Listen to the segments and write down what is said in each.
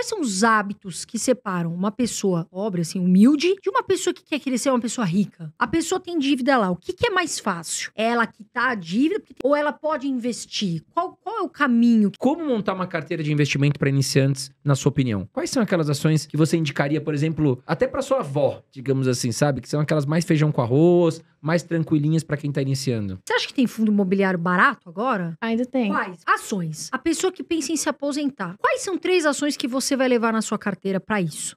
Quais são os hábitos que separam uma pessoa pobre, assim, humilde, de uma pessoa que quer crescer, uma pessoa rica? A pessoa tem dívida lá. O que, que é mais fácil? É ela quitar a dívida ou ela pode investir? Qual, qual é o caminho? Como montar uma carteira de investimento para iniciantes, na sua opinião? Quais são aquelas ações que você indicaria, por exemplo, até para sua avó, digamos assim, sabe? Que são aquelas mais feijão com arroz, mais tranquilinhas para quem tá iniciando. Você acha que tem fundo imobiliário barato agora? Ainda tem. Quais? Ações. A pessoa que pensa em se aposentar. Quais são três ações que você você vai levar na sua carteira para isso?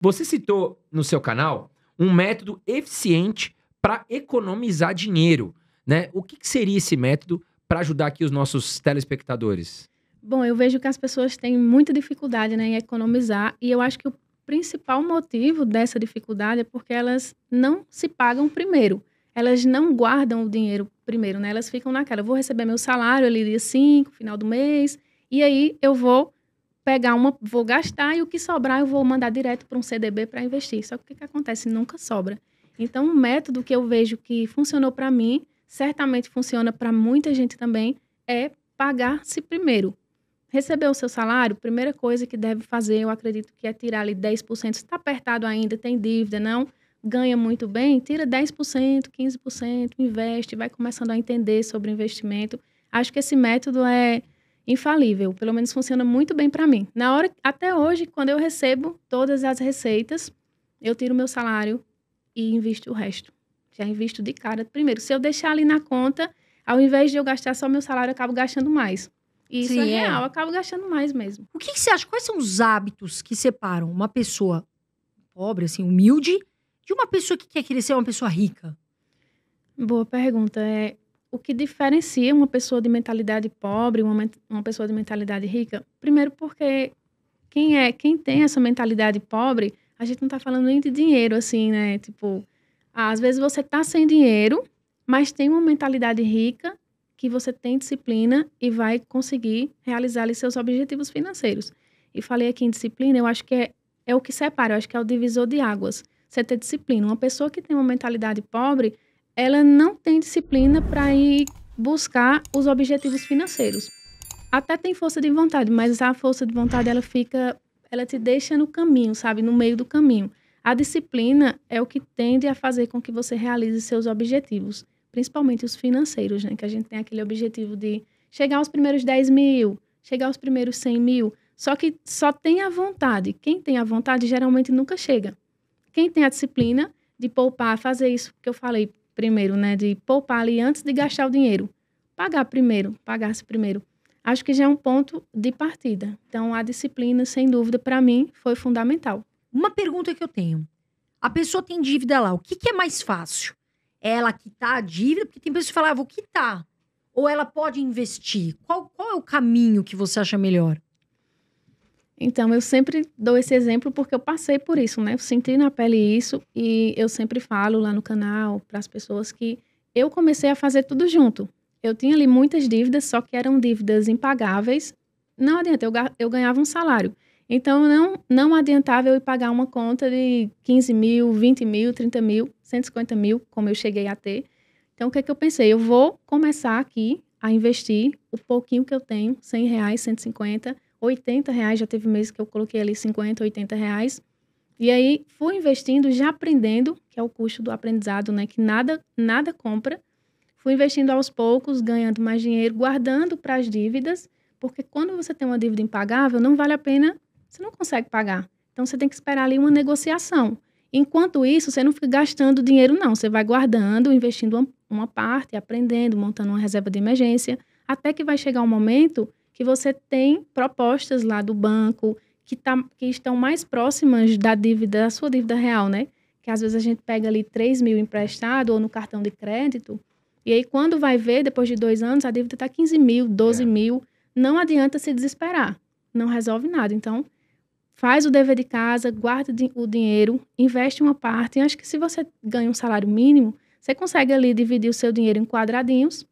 Você citou no seu canal um método eficiente para economizar dinheiro, né? O que, que seria esse método para ajudar aqui os nossos telespectadores? Bom, eu vejo que as pessoas têm muita dificuldade né, em economizar e eu acho que o principal motivo dessa dificuldade é porque elas não se pagam primeiro. Elas não guardam o dinheiro primeiro, né? Elas ficam naquela, eu vou receber meu salário ali dia 5, final do mês, e aí eu vou pegar uma, vou gastar e o que sobrar eu vou mandar direto para um CDB para investir. Só que o que, que acontece? Nunca sobra. Então, um método que eu vejo que funcionou para mim, certamente funciona para muita gente também, é pagar-se primeiro. Recebeu o seu salário, primeira coisa que deve fazer, eu acredito que é tirar ali 10%. Se está apertado ainda, tem dívida, não ganha muito bem, tira 10%, 15%, investe, vai começando a entender sobre investimento. Acho que esse método é infalível, pelo menos funciona muito bem para mim. Na hora, até hoje, quando eu recebo todas as receitas, eu tiro meu salário e invisto o resto. Já invisto de cara primeiro. Se eu deixar ali na conta, ao invés de eu gastar só meu salário, eu acabo gastando mais. E isso é, é real, eu acabo gastando mais mesmo. O que, que, você acha? Quais são os hábitos que separam uma pessoa pobre, assim, humilde, de uma pessoa que quer crescer uma pessoa rica? Boa pergunta. É, o que diferencia uma pessoa de mentalidade pobre e uma, uma pessoa de mentalidade rica? Primeiro porque quem é, quem tem essa mentalidade pobre, a gente não tá falando nem de dinheiro, assim, né? Tipo, às vezes você tá sem dinheiro, mas tem uma mentalidade rica que você tem disciplina e vai conseguir realizar seus objetivos financeiros. E falei aqui em disciplina, eu acho que é, é o que separa, eu acho que é o divisor de águas. Você ter disciplina. Uma pessoa que tem uma mentalidade pobre, ela não tem disciplina para ir buscar os objetivos financeiros. Até tem força de vontade, mas a força de vontade ela fica, ela te deixa no caminho, sabe, no meio do caminho. A disciplina é o que tende a fazer com que você realize seus objetivos principalmente os financeiros, né? Que a gente tem aquele objetivo de chegar aos primeiros 10 mil, chegar aos primeiros 100 mil. Só que só tem a vontade. Quem tem a vontade geralmente nunca chega. Quem tem a disciplina de poupar, fazer isso que eu falei primeiro, né? De poupar ali antes de gastar o dinheiro. Pagar primeiro, pagar-se primeiro. Acho que já é um ponto de partida. Então, a disciplina, sem dúvida, para mim, foi fundamental. Uma pergunta que eu tenho. A pessoa tem dívida lá. O que, que é mais fácil? ela quitar a dívida? Porque tem pessoas que falam, ah, vou quitar. Ou ela pode investir? Qual, qual é o caminho que você acha melhor? Então, eu sempre dou esse exemplo porque eu passei por isso, né? Eu senti na pele isso e eu sempre falo lá no canal para as pessoas que eu comecei a fazer tudo junto. Eu tinha ali muitas dívidas, só que eram dívidas impagáveis. Não adianta, eu, eu ganhava um salário. Então, não, não adiantava eu pagar uma conta de 15 mil, 20 mil, 30 mil, 150 mil, como eu cheguei a ter. Então, o que, é que eu pensei? Eu vou começar aqui a investir o pouquinho que eu tenho, 100 reais, 150, 80 reais, já teve meses que eu coloquei ali 50, 80 reais. E aí, fui investindo, já aprendendo, que é o custo do aprendizado, né? Que nada, nada compra. Fui investindo aos poucos, ganhando mais dinheiro, guardando para as dívidas, porque quando você tem uma dívida impagável, não vale a pena você não consegue pagar. Então você tem que esperar ali uma negociação. Enquanto isso, você não fica gastando dinheiro, não. Você vai guardando, investindo uma, parte, aprendendo, montando uma reserva de emergência, até que vai chegar um momento que você tem propostas lá do banco que, tá, que estão mais próximas da dívida, da sua dívida real, né? Que às vezes a gente pega ali 3 mil emprestado ou no cartão de crédito, e aí quando vai ver, depois de dois anos, a dívida está 15 mil, 12 é. mil. Não adianta se desesperar, não resolve nada. Então, faz o dever de casa, guarda o dinheiro, investe uma parte. E acho que se você ganha um salário mínimo, você consegue ali dividir o seu dinheiro em quadradinhos,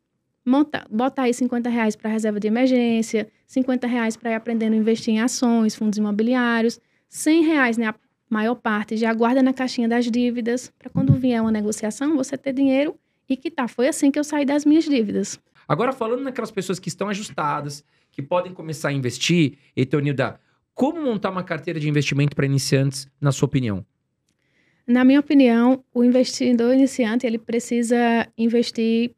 montar, botar aí 50 reais para reserva de emergência, 50 reais para ir aprendendo a investir em ações, fundos imobiliários, 100 reais, né, a maior parte, já guarda na caixinha das dívidas, para quando vier uma negociação, você ter dinheiro e quitar. Foi assim que eu saí das minhas dívidas. Agora, falando naquelas pessoas que estão ajustadas, que podem começar a investir, Etonilda, então, como montar uma carteira de investimento para iniciantes, na sua opinião? Na minha opinião, o investidor iniciante ele precisa investir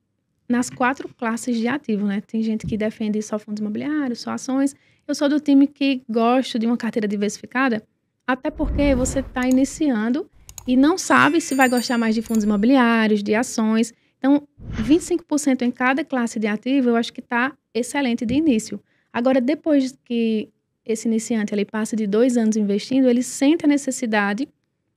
nas quatro classes de ativo, né? Tem gente que defende só fundos imobiliários, só ações. Eu sou do time que gosto de uma carteira diversificada, até porque você está iniciando e não sabe se vai gostar mais de fundos imobiliários, de ações. Então, 25% em cada classe de ativo, eu acho que está excelente de início. Agora, depois que esse iniciante ele passa de dois anos investindo, ele sente a necessidade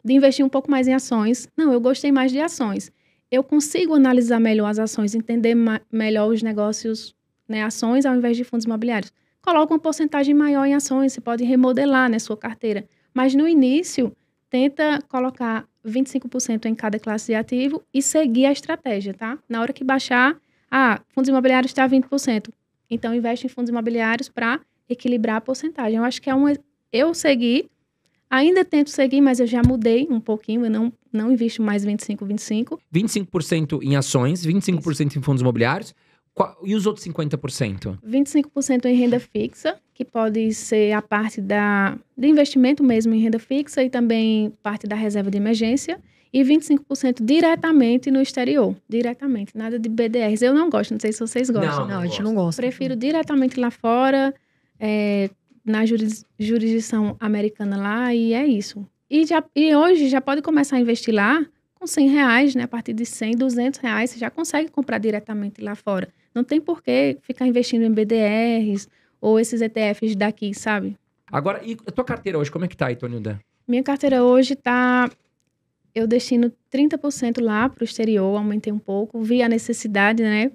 de investir um pouco mais em ações. Não, eu gostei mais de ações. Eu consigo analisar melhor as ações, entender melhor os negócios, né, ações ao invés de fundos imobiliários. Coloca uma porcentagem maior em ações, você pode remodelar né, sua carteira. Mas no início, tenta colocar 25% em cada classe de ativo e seguir a estratégia, tá? Na hora que baixar, ah, fundos imobiliários está 20%. Então investe em fundos imobiliários para equilibrar a porcentagem. Eu acho que é uma. Eu segui, ainda tento seguir, mas eu já mudei um pouquinho, eu não, não invisto mais 25, 25. 25% em ações, 25% Isso. em fundos imobiliários. E os outros 50%? 25% em renda fixa, que pode ser a parte da, de investimento mesmo em renda fixa e também parte da reserva de emergência. E 25% diretamente no exterior. Diretamente, nada de BDRs. Eu não gosto, não sei se vocês gostam. Não, não, não a gente não gosta. Prefiro diretamente lá fora é, na juris, jurisdição americana lá e é isso. E, já, e hoje já pode começar a investir lá com 100 reais, né? A partir de 100, 200 reais, você já consegue comprar diretamente lá fora. Não tem por que ficar investindo em BDRs ou esses ETFs daqui, sabe? Agora, e a tua carteira hoje, como é que tá, Itonilda? Minha carteira hoje tá... Eu destino 30% lá para o exterior, aumentei um pouco, vi a necessidade, né?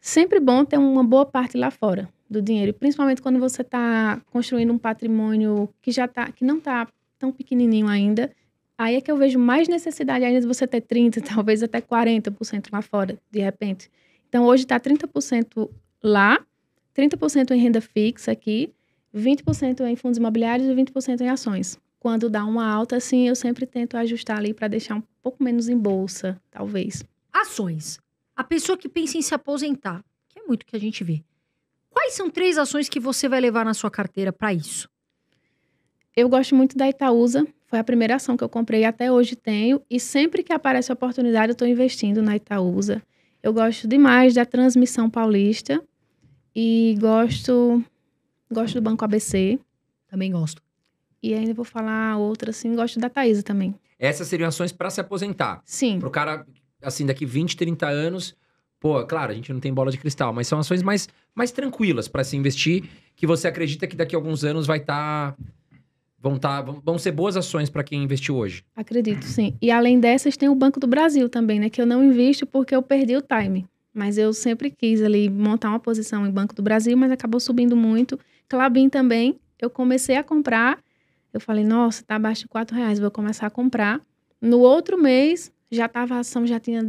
Sempre bom ter uma boa parte lá fora do dinheiro, principalmente quando você está construindo um patrimônio que já tá, que não está tão pequenininho ainda. Aí é que eu vejo mais necessidade ainda de você ter 30, talvez até 40% lá fora, de repente. Então hoje está 30% lá, 30% em renda fixa aqui, 20% em fundos imobiliários e 20% em ações. Quando dá uma alta, assim, eu sempre tento ajustar ali para deixar um pouco menos em bolsa, talvez. Ações. A pessoa que pensa em se aposentar, que é muito que a gente vê, Quais são três ações que você vai levar na sua carteira para isso? Eu gosto muito da Itaúsa. Foi a primeira ação que eu comprei até hoje tenho. E sempre que aparece a oportunidade, eu estou investindo na Itaúsa. Eu gosto demais da Transmissão Paulista. E gosto, gosto do Banco ABC. Também gosto. E ainda vou falar outra, assim, gosto da Taísa também. Essas seriam ações para se aposentar. Sim. Para o cara, assim, daqui 20, 30 anos, Pô, claro, a gente não tem bola de cristal, mas são ações mais, mais tranquilas para se investir, que você acredita que daqui a alguns anos vai estar. Tá, vão, tá, vão ser boas ações para quem investiu hoje. Acredito, sim. E além dessas, tem o Banco do Brasil também, né? Que eu não invisto porque eu perdi o time. Mas eu sempre quis ali montar uma posição em Banco do Brasil, mas acabou subindo muito. Clabin também, eu comecei a comprar. Eu falei, nossa, tá abaixo de 4 reais, vou começar a comprar. No outro mês, já tava a ação, já tinha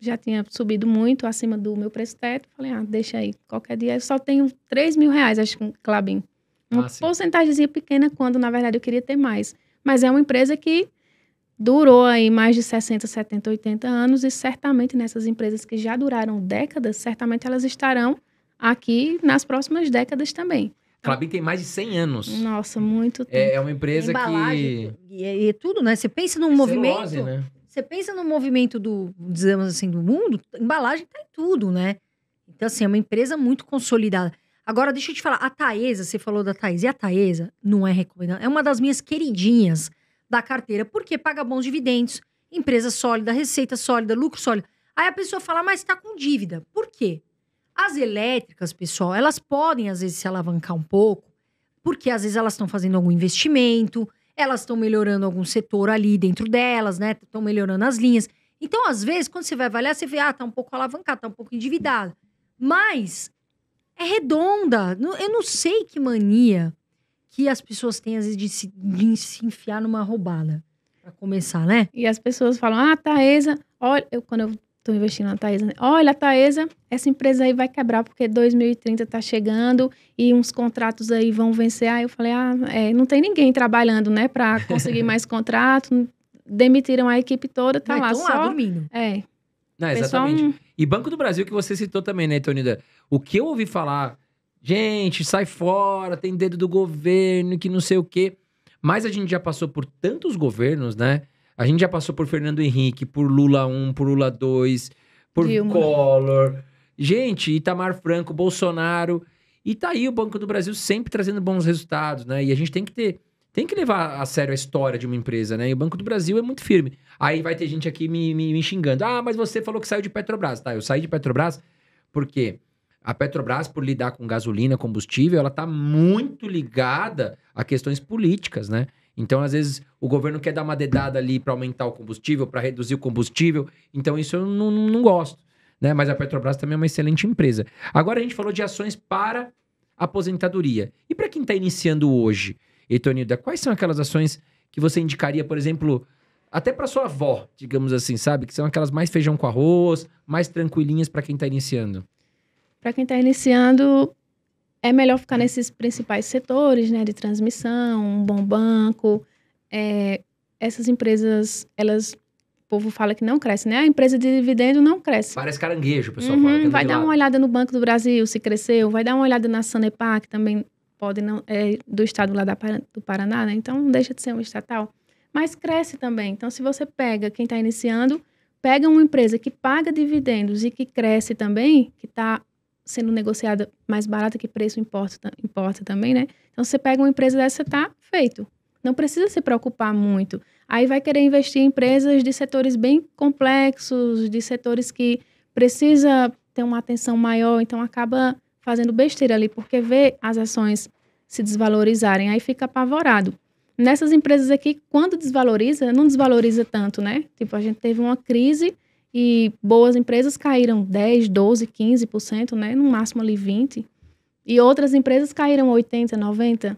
já tinha subido muito acima do meu preço teto. Falei, ah, deixa aí, qualquer dia. Eu só tenho 3 mil reais, acho, com Clabin. Uma ah, porcentagem pequena, quando na verdade eu queria ter mais. Mas é uma empresa que durou aí mais de 60, 70, 80 anos e certamente nessas empresas que já duraram décadas, certamente elas estarão aqui nas próximas décadas também. Clabin tem mais de 100 anos. Nossa, muito é, tempo. É, uma empresa Embalagem, que... E, e, tudo, né? Você pensa num é Celulose, movimento... Né? Você pensa no movimento do, dizemos assim, do mundo, embalagem tá em tudo, né? Então, assim, é uma empresa muito consolidada. Agora, deixa eu te falar, a Taesa, você falou da Taesa, e a Taesa não é recomendada, é uma das minhas queridinhas da carteira, porque paga bons dividendos, empresa sólida, receita sólida, lucro sólido. Aí a pessoa fala, mas está com dívida. Por quê? As elétricas, pessoal, elas podem, às vezes, se alavancar um pouco, porque às vezes elas estão fazendo algum investimento, elas estão melhorando algum setor ali dentro delas, né? Estão melhorando as linhas. Então, às vezes, quando você vai avaliar, você vê, ah, tá um pouco alavancado, tá um pouco endividado. Mas é redonda. Eu não sei que mania que as pessoas têm, às vezes, de se, de se enfiar numa roubada. Pra começar, né? E as pessoas falam, ah, Taesa, olha, eu, quando eu Estou investindo na Taesa. Olha, Taesa, essa empresa aí vai quebrar porque 2030 está chegando e uns contratos aí vão vencer. Aí eu falei, ah, é, não tem ninguém trabalhando, né, para conseguir mais contrato. Demitiram a equipe toda, tá não, é lá então só. Lá dormindo. É. Não, exatamente. Hum. E Banco do Brasil que você citou também, né, Tonida? O que eu ouvi falar, gente, sai fora, tem dedo do governo, que não sei o quê. Mas a gente já passou por tantos governos, né? A gente já passou por Fernando Henrique, por Lula 1, por Lula 2, por Dilma. Collor. Gente, Itamar Franco, Bolsonaro. E tá aí o Banco do Brasil sempre trazendo bons resultados, né? E a gente tem que ter, tem que levar a sério a história de uma empresa, né? E o Banco do Brasil é muito firme. Aí vai ter gente aqui me, me, me xingando. Ah, mas você falou que saiu de Petrobras. Tá, eu saí de Petrobras porque a Petrobras, por lidar com gasolina, combustível, ela tá muito ligada a questões políticas, né? Então, às vezes, o governo quer dar uma dedada ali para aumentar o combustível, para reduzir o combustível. Então, isso eu não, não, não gosto. Né? Mas a Petrobras também é uma excelente empresa. Agora, a gente falou de ações para aposentadoria. E para quem está iniciando hoje, Etonilda, quais são aquelas ações que você indicaria, por exemplo, até para sua avó, digamos assim, sabe? Que são aquelas mais feijão com arroz, mais tranquilinhas para quem está iniciando? Para quem está iniciando, é melhor ficar nesses principais setores, né, de transmissão, um bom banco. É, essas empresas, elas, o povo fala que não cresce, né? A empresa de dividendo não cresce. Parece caranguejo, o pessoal uhum, fala. Vai dar uma olhada no Banco do Brasil, se cresceu. Vai dar uma olhada na Sanepar, que também pode não é do estado lá da, do Paraná, né? Então, não deixa de ser um estatal. Mas cresce também. Então, se você pega quem está iniciando, pega uma empresa que paga dividendos e que cresce também, que está sendo negociada mais barata, que preço importa, importa também, né? Então, você pega uma empresa dessa, tá feito. Não precisa se preocupar muito. Aí vai querer investir em empresas de setores bem complexos, de setores que precisa ter uma atenção maior, então acaba fazendo besteira ali, porque vê as ações se desvalorizarem, aí fica apavorado. Nessas empresas aqui, quando desvaloriza, não desvaloriza tanto, né? Tipo, a gente teve uma crise e boas empresas caíram 10, 12, 15%, né? No máximo ali 20. E outras empresas caíram 80, 90.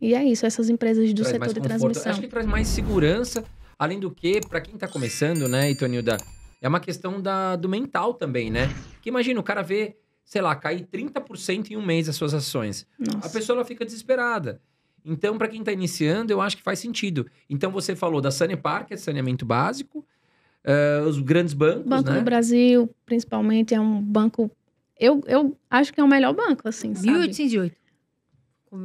E é isso, essas empresas do traz setor de transmissão. Acho que traz mais segurança, além do que, para quem está começando, né, Itonilda, é uma questão da, do mental também, né? Porque imagina, o cara vê, sei lá, cair 30% em um mês as suas ações. Nossa. A pessoa ela fica desesperada. Então, para quem está iniciando, eu acho que faz sentido. Então, você falou da Sanepar, que é saneamento básico, uh, os grandes bancos. Banco né? do Brasil, principalmente, é um banco. Eu, eu acho que é o melhor banco, assim. 1808.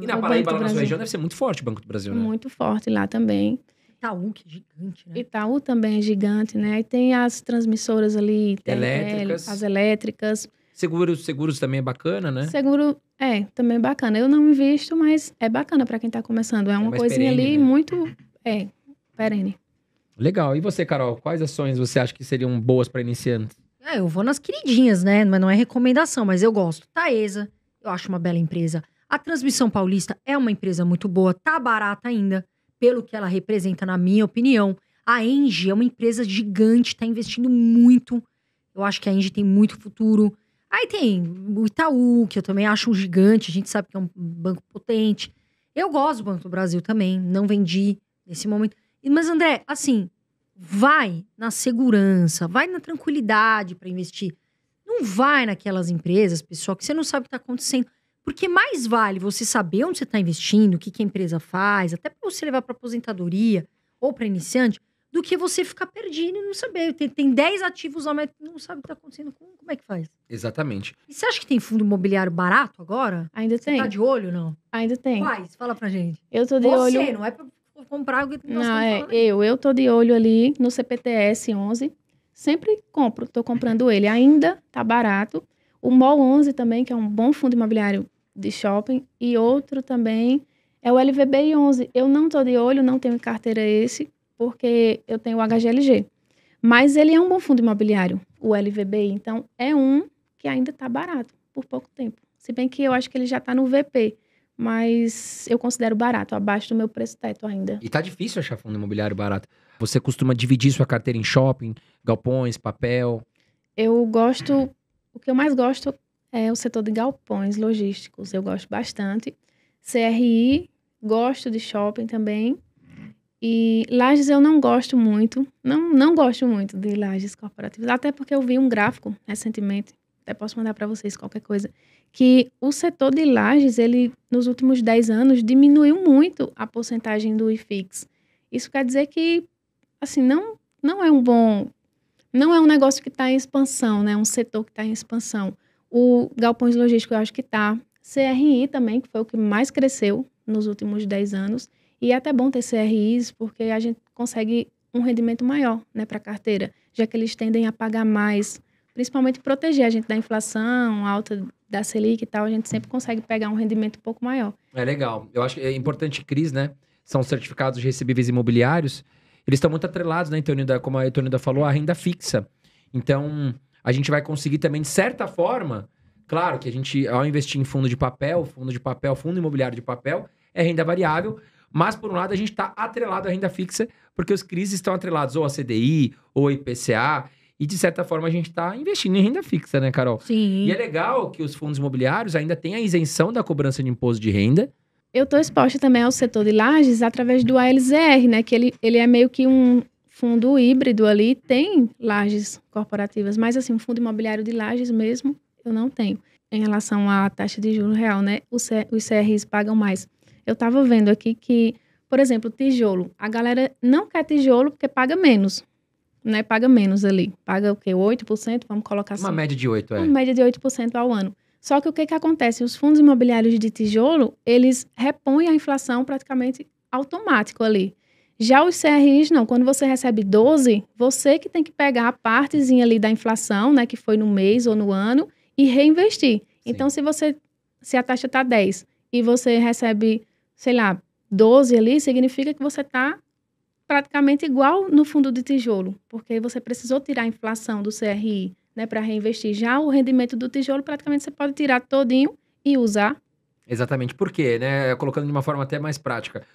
E na Paraíba, lá na sua região, deve ser muito forte o Banco do Brasil, né? Muito forte lá também. Itaú, que é gigante, né? Itaú também é gigante, né? E tem as transmissoras ali, elétricas. as elétricas. Seguros, seguros também é bacana, né? Seguro é também é bacana. Eu não me visto, mas é bacana para quem tá começando. É, é uma é coisinha perene, ali né? muito é perene. Legal. E você, Carol, quais ações você acha que seriam boas para iniciantes? É, eu vou nas queridinhas, né? Mas não é recomendação, mas eu gosto. Taesa, eu acho uma bela empresa. A Transmissão Paulista é uma empresa muito boa, tá barata ainda, pelo que ela representa, na minha opinião. A Engie é uma empresa gigante, tá investindo muito. Eu acho que a Engie tem muito futuro. Aí tem o Itaú, que eu também acho um gigante, a gente sabe que é um banco potente. Eu gosto do Banco do Brasil também, não vendi nesse momento. Mas, André, assim, vai na segurança, vai na tranquilidade para investir. Não vai naquelas empresas, pessoal, que você não sabe o que está acontecendo. Porque mais vale você saber onde você está investindo, o que, que a empresa faz, até para você levar para aposentadoria ou para iniciante, do que você ficar perdido e não saber. Tem, tem 10 ativos lá, mas não sabe o que está acontecendo. Como, como é que faz? Exatamente. E você acha que tem fundo imobiliário barato agora? Ainda você tá tem. Tá de olho, não? Ainda tem. Quais? Fala pra gente. Eu tô de você, olho. Você, não é pra comprar algo que nós Não, é, falando. eu, eu tô de olho ali no CPTS 11. Sempre compro, tô comprando ele. Ainda tá barato. O MOL 11 também, que é um bom fundo imobiliário de shopping. E outro também é o LVBI 11. Eu não tô de olho, não tenho carteira esse, porque eu tenho o HGLG. Mas ele é um bom fundo imobiliário, o LVBI. Então, é um que ainda tá barato, por pouco tempo. Se bem que eu acho que ele já tá no VP mas eu considero barato, abaixo do meu preço teto ainda. E tá difícil achar fundo imobiliário barato. Você costuma dividir sua carteira em shopping, galpões, papel? Eu gosto, o que eu mais gosto é o setor de galpões logísticos, eu gosto bastante. CRI, gosto de shopping também. E lajes eu não gosto muito, não, não gosto muito de lajes corporativas, até porque eu vi um gráfico recentemente até posso mandar para vocês qualquer coisa, que o setor de lajes, ele nos últimos 10 anos diminuiu muito a porcentagem do IFIX. Isso quer dizer que assim, não não é um bom não é um negócio que está em expansão, né? Um setor que está em expansão. O galpões logísticos eu acho que está. CRI também, que foi o que mais cresceu nos últimos 10 anos. E é até bom ter CRIs, porque a gente consegue um rendimento maior né, para a carteira, já que eles tendem a pagar mais principalmente proteger a gente da inflação alta da Selic e tal, a gente sempre consegue pegar um rendimento um pouco maior. É legal. Eu acho que é importante, Cris, né? São certificados de recebíveis imobiliários. Eles estão muito atrelados, né, Antonida? Como a Antonida falou, a renda fixa. Então, a gente vai conseguir também, de certa forma, claro que a gente, ao investir em fundo de papel, fundo de papel, fundo imobiliário de papel, é renda variável, mas, por um lado, a gente está atrelado à renda fixa, porque os CRIs estão atrelados ou à CDI, ou IPCA. E, de certa forma, a gente está investindo em renda fixa, né, Carol? Sim. E é legal que os fundos imobiliários ainda têm a isenção da cobrança de imposto de renda. Eu estou exposta também ao setor de lajes através do ALZR, né? Que ele, ele é meio que um fundo híbrido ali, tem lajes corporativas, mas assim, um fundo imobiliário de lajes mesmo, eu não tenho. Em relação à taxa de juro real, né? Os, os pagam mais. Eu estava vendo aqui que, por exemplo, tijolo. A galera não quer tijolo porque paga menos né, paga menos ali. Paga o quê? 8%? Vamos colocar assim. Uma média de 8%, é. Uma média de 8% ao ano. Só que o que, que acontece? Os fundos imobiliários de tijolo, eles repõem a inflação praticamente automático ali. Já os CRIs, não. Quando você recebe 12, você que tem que pegar a partezinha ali da inflação, né, que foi no mês ou no ano, e reinvestir. Sim. Então, se você, se a taxa está 10 e você recebe, sei lá, 12 ali, significa que você está praticamente igual no fundo de tijolo, porque você precisou tirar a inflação do CRI né, para reinvestir. Já o rendimento do tijolo, praticamente você pode tirar todinho e usar. Exatamente, por quê? Né? Colocando de uma forma até mais prática.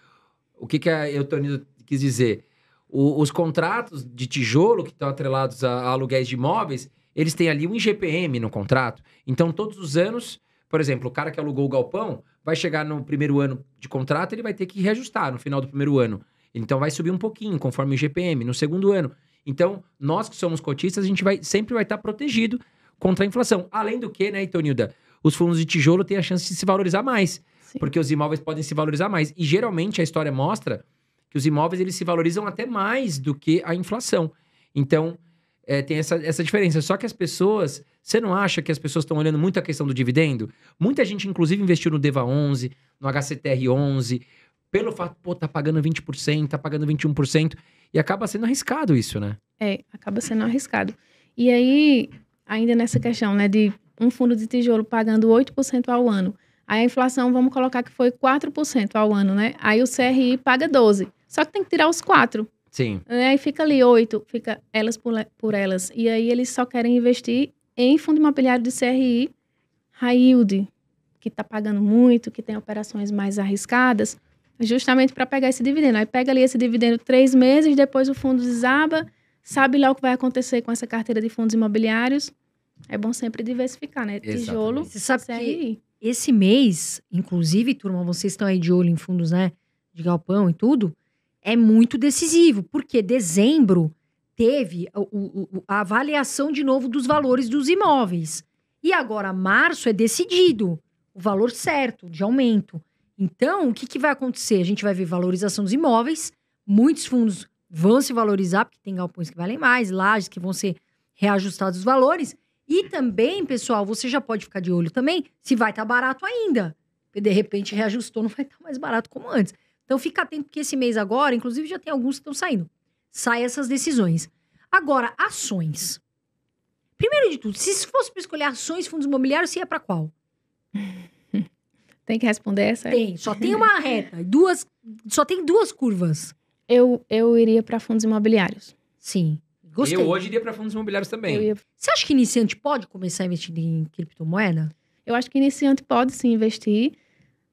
O que, que a Eutonido quis dizer? O, os contratos de tijolo que estão atrelados a, a aluguéis de imóveis, eles têm ali um IGPM no contrato. Então, todos os anos, por exemplo, o cara que alugou o galpão vai chegar no primeiro ano de contrato, ele vai ter que reajustar no final do primeiro ano. Então vai subir um pouquinho, conforme o GPM no segundo ano. Então, nós que somos cotistas, a gente vai, sempre vai estar protegido contra a inflação. Além do que, né, Itonilda, os fundos de tijolo têm a chance de se valorizar mais. Sim. Porque os imóveis podem se valorizar mais. E geralmente a história mostra que os imóveis eles se valorizam até mais do que a inflação. Então, é, tem essa, essa diferença. Só que as pessoas, você não acha que as pessoas estão olhando muito a questão do dividendo? Muita gente, inclusive, investiu no DEVA 11, no HCTR 11, pelo fato, pô, tá pagando 20%, tá pagando 21%, e acaba sendo arriscado isso, né? É, acaba sendo arriscado. E aí, ainda nessa questão, né, de um fundo de tijolo pagando 8% ao ano, aí a inflação, vamos colocar que foi 4% ao ano, né? Aí o CRI paga 12%, só que tem que tirar os 4%. Sim. É, aí fica ali 8%, fica elas por, por elas. E aí eles só querem investir em fundo imobiliário de CRI high yield, que tá pagando muito, que tem operações mais arriscadas, justamente para pegar esse dividendo. Aí pega ali esse dividendo três meses, depois o fundo desaba, sabe lá o que vai acontecer com essa carteira de fundos imobiliários. É bom sempre diversificar, né? Exatamente. Tijolo, Você sabe CRI. que esse mês, inclusive, turma, vocês estão aí de olho em fundos, né? De galpão e tudo, é muito decisivo, porque dezembro teve o, a avaliação de novo dos valores dos imóveis. E agora, março é decidido o valor certo de aumento. Então, o que, que vai acontecer? A gente vai ver valorização dos imóveis, muitos fundos vão se valorizar, porque tem galpões que valem mais, lajes que vão ser reajustados os valores. E também, pessoal, você já pode ficar de olho também se vai estar tá barato ainda. Porque de repente reajustou, não vai estar tá mais barato como antes. Então fica atento, porque esse mês agora, inclusive, já tem alguns que estão saindo. saem essas decisões. Agora, ações. Primeiro de tudo, se fosse para escolher ações, fundos imobiliários, você ia para qual? Tem que responder é essa? Tem. Só tem uma reta. Duas, só tem duas curvas. Eu, eu iria para fundos imobiliários. Sim. Gostei. Eu hoje iria para fundos imobiliários também. Ia... Você acha que iniciante pode começar a investir em criptomoeda? Eu acho que iniciante pode sim investir.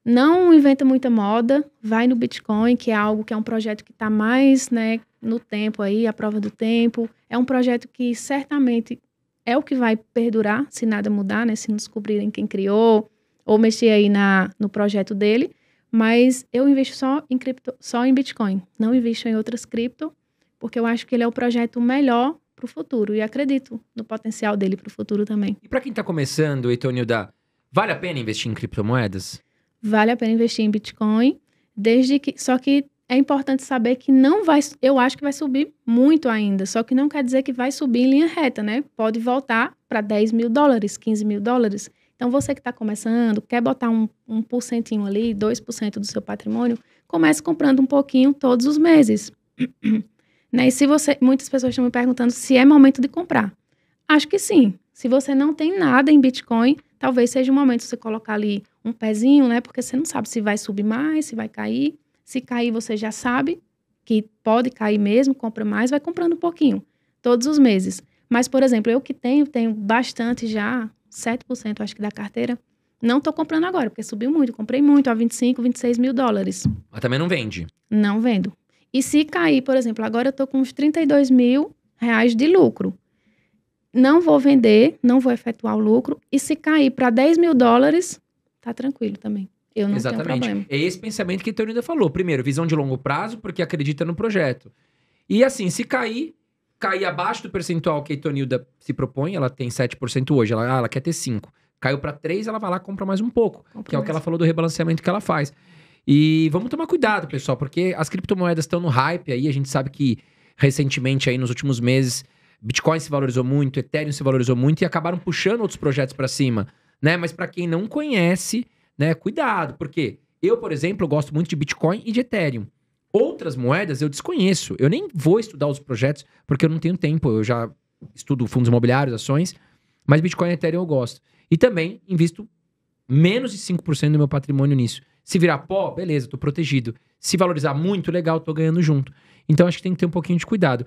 Não inventa muita moda, vai no Bitcoin, que é algo que é um projeto que está mais né, no tempo aí, a prova do tempo. É um projeto que certamente é o que vai perdurar se nada mudar, né? Se não descobrirem quem criou, ou mexer aí na, no projeto dele, mas eu invisto só em cripto, só em Bitcoin, não invisto em outras cripto, porque eu acho que ele é o projeto melhor para o futuro e acredito no potencial dele para o futuro também. E para quem está começando, Etonilda, vale a pena investir em criptomoedas? Vale a pena investir em Bitcoin, desde que só que é importante saber que não vai, eu acho que vai subir muito ainda, só que não quer dizer que vai subir em linha reta, né? Pode voltar para 10 mil dólares, 15 mil dólares. Então, você que está começando, quer botar um, um porcentinho ali, 2% do seu patrimônio, comece comprando um pouquinho todos os meses. né? E se você. Muitas pessoas estão me perguntando se é momento de comprar. Acho que sim. Se você não tem nada em Bitcoin, talvez seja o momento de você colocar ali um pezinho, né? Porque você não sabe se vai subir mais, se vai cair. Se cair, você já sabe que pode cair mesmo, compra mais, vai comprando um pouquinho, todos os meses. Mas, por exemplo, eu que tenho, tenho bastante já, 7% acho que da carteira. Não estou comprando agora, porque subiu muito. Comprei muito, a 25, 26 mil dólares. Mas também não vende? Não vendo. E se cair, por exemplo, agora eu estou com uns 32 mil reais de lucro. Não vou vender, não vou efetuar o lucro. E se cair para 10 mil dólares, tá tranquilo também. Eu não Exatamente. tenho problema. É esse pensamento que a Teorinda falou. Primeiro, visão de longo prazo, porque acredita no projeto. E assim, se cair, cair abaixo do percentual que a Itonilda se propõe, ela tem 7% hoje, ela, ah, ela quer ter 5%. Caiu para 3%, ela vai lá e compra mais um pouco, compra que mais. é o que ela falou do rebalanceamento que ela faz. E vamos tomar cuidado, pessoal, porque as criptomoedas estão no hype aí, a gente sabe que recentemente aí nos últimos meses Bitcoin se valorizou muito, Ethereum se valorizou muito e acabaram puxando outros projetos para cima, né? Mas para quem não conhece, né, cuidado, porque eu, por exemplo, gosto muito de Bitcoin e de Ethereum. Outras moedas eu desconheço. Eu nem vou estudar os projetos porque eu não tenho tempo. Eu já estudo fundos imobiliários, ações, mas Bitcoin e Ethereum eu gosto. E também invisto menos de 5% do meu patrimônio nisso. Se virar pó, beleza, tô protegido. Se valorizar muito, legal, tô ganhando junto. Então acho que tem que ter um pouquinho de cuidado.